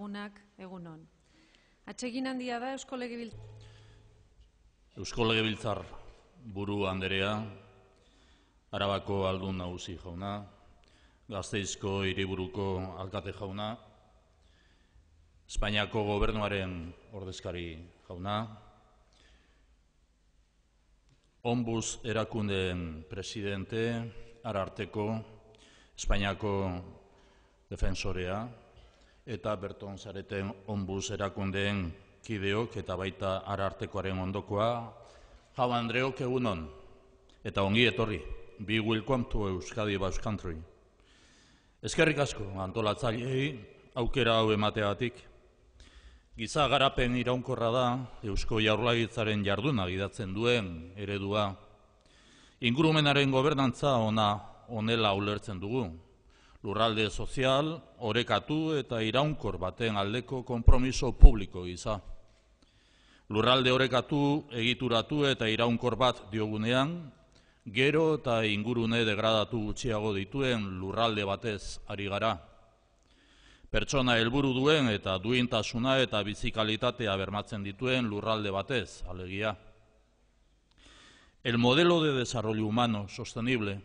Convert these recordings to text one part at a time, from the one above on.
lagunak egunon. Atsegin handia da Eusko Legebiltzar. Eusko buru Anderea, Arabako aldun nagusi jauna, Gazteizko hiriburuko alkate jauna, Espainiako gobernuaren ordezkari jauna, Ombuz erakundeen presidente, ararteko, Espainiako defensorea, eta berton zareten onbuz erakundeen kideok eta baita arartekoaren ondokoa. Jau Andreok egunon, eta ongi etorri, bi welcome Euskadi Basque Country. Ezkerrik asko antolatzailei aukera hau emateagatik. Giza garapen iraunkorra da Eusko Jaurlagitzaren jarduna gidatzen duen eredua. Ingurumenaren gobernantza ona onela ulertzen dugu, lurralde sozial, orekatu eta iraunkor baten aldeko konpromiso publiko giza. Lurralde orekatu, egituratu eta iraunkor bat diogunean, gero eta ingurune degradatu gutxiago dituen lurralde batez ari gara. Pertsona helburu duen eta duintasuna eta bizikalitatea bermatzen dituen lurralde batez, alegia. El modelo de desarrollo humano sostenible,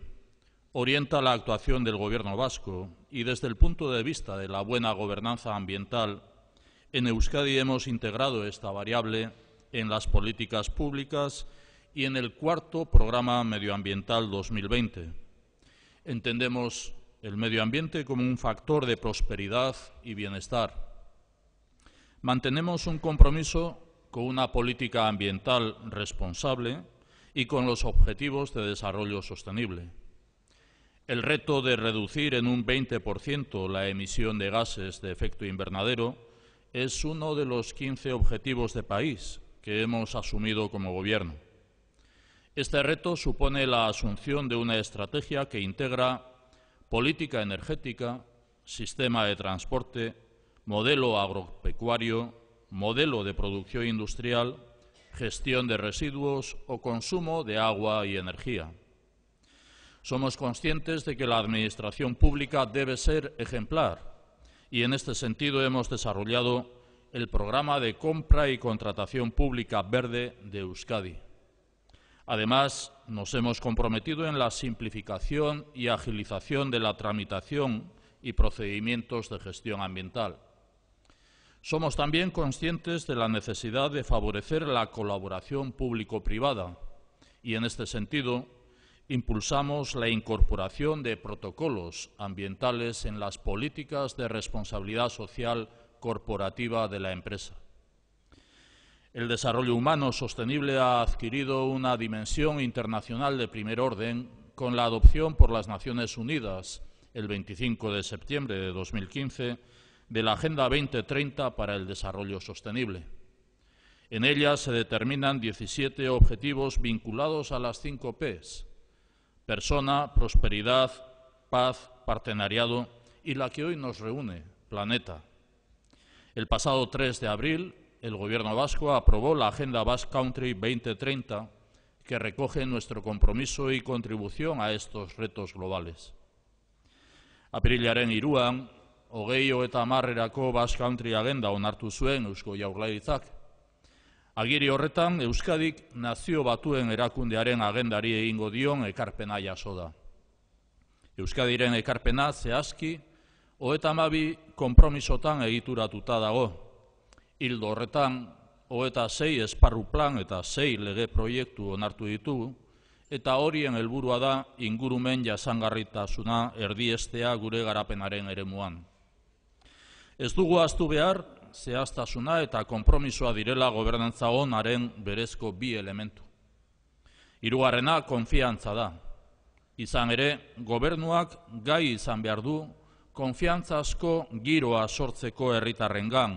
orienta la actuación del Gobierno vasco y desde el punto de vista de la buena gobernanza ambiental, en Euskadi hemos integrado esta variable en las políticas públicas y en el cuarto Programa Medioambiental 2020. Entendemos el medio ambiente como un factor de prosperidad y bienestar. Mantenemos un compromiso con una política ambiental responsable y con los objetivos de desarrollo sostenible. El reto de reducir en un 20% la emisión de gases de efecto invernadero es uno de los 15 objetivos de país que hemos asumido como Gobierno. Este reto supone la asunción de una estrategia que integra política energética, sistema de transporte, modelo agropecuario, modelo de producción industrial, gestión de residuos o consumo de agua y energía. Somos conscientes de que la Administración pública debe ser ejemplar y en este sentido hemos desarrollado el programa de compra y contratación pública verde de Euskadi. Además, nos hemos comprometido en la simplificación y agilización de la tramitación y procedimientos de gestión ambiental. Somos también conscientes de la necesidad de favorecer la colaboración público-privada y, en este sentido, impulsamos la incorporación de protocolos ambientales en las políticas de responsabilidad social corporativa de la empresa. El desarrollo humano sostenible ha adquirido una dimensión internacional de primer orden con la adopción por las Naciones Unidas el 25 de septiembre de 2015 de la Agenda 2030 para el Desarrollo Sostenible. En ella se determinan 17 objetivos vinculados a las cinco Ps, persona, prosperidad, paz, partenariado y la que hoy nos reúne, planeta. El pasado 3 de abril, el Gobierno vasco aprobó la Agenda Basque Country 2030, que recoge nuestro compromiso y contribución a estos retos globales. iruan, Basque Country agenda onartu Agiri horretan, Euskadik nazio batuen erakundearen agendari egingo dion ekarpena jaso da. Euskadiren ekarpena zehazki, hoeta mabi kompromisotan egituratuta dago. Hildo horretan, hoeta zei esparru plan eta zei lege proiektu onartu ditugu, eta horien helburua da ingurumen jasangarritasuna erdiestea gure garapenaren eremuan. Ez dugu aztu behar, zehaztasuna eta konpromisoa direla gobernantza onaren berezko bi elementu. Hirugarrena konfiantza da. Izan ere, gobernuak gai izan behar du konfiantza asko giroa sortzeko herritarrengan.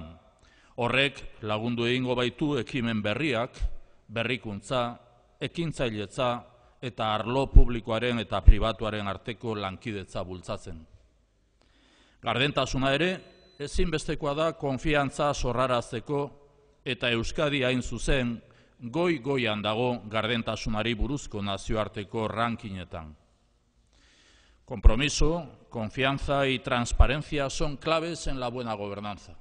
Horrek lagundu egingo baitu ekimen berriak, berrikuntza, ekintzailetza eta arlo publikoaren eta pribatuaren arteko lankidetza bultzatzen. Gardentasuna ere, ezinbestekoa da konfiantza sorrarazteko eta Euskadi hain zuzen goi-goian dago gardentasunari buruzko nazioarteko rankinetan. Compromiso, confianza y transparencia son claves en la buena gobernanza.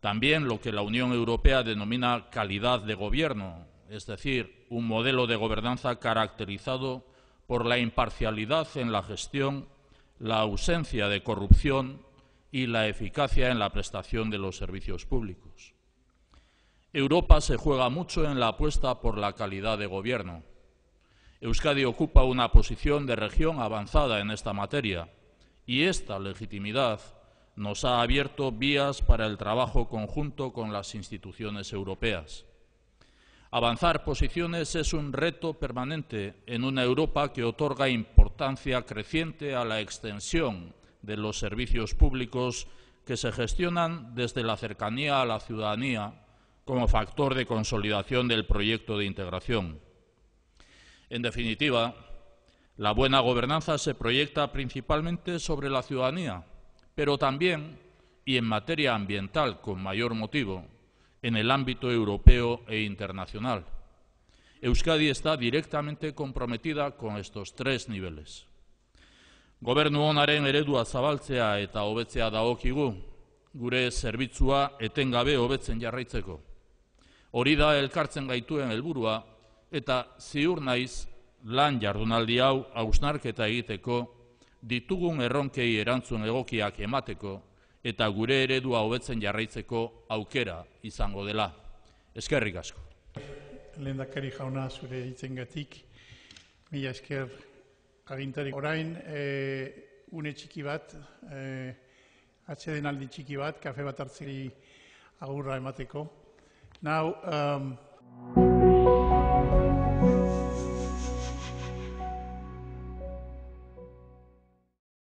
También lo que la Unión Europea denomina calidad de gobierno, es decir, un modelo de gobernanza caracterizado por la imparcialidad en la gestión, la ausencia de corrupción y la eficacia en la prestación de los servicios públicos. Europa se juega mucho en la apuesta por la calidad de gobierno. Euskadi ocupa una posición de región avanzada en esta materia y esta legitimidad nos ha abierto vías para el trabajo conjunto con las instituciones europeas. Avanzar posiciones es un reto permanente en una Europa que otorga importancia creciente a la extensión de los servicios públicos que se gestionan desde la cercanía a la ciudadanía como factor de consolidación del proyecto de integración. En definitiva, la buena gobernanza se proyecta principalmente sobre la ciudadanía, pero también, y en materia ambiental con mayor motivo, en el ámbito europeo e internacional. Euskadi está directamente comprometida con estos tres niveles. Gobernu honaren eredua zabaltzea eta hobetzea dagokigu gure zerbitzua etengabe hobetzen jarraitzeko. Hori da elkartzen gaituen helburua eta ziur naiz lan jardunaldi hau hausnarketa egiteko ditugun erronkei erantzun egokiak emateko eta gure eredua hobetzen jarraitzeko aukera izango dela. Eskerrik asko. Lehendakari Jauna zure itzengatik. mila esker agintari. Orain, e, une txiki bat, e, eh, atxeden aldi txiki bat, kafe bat hartzeri agurra emateko. Nau...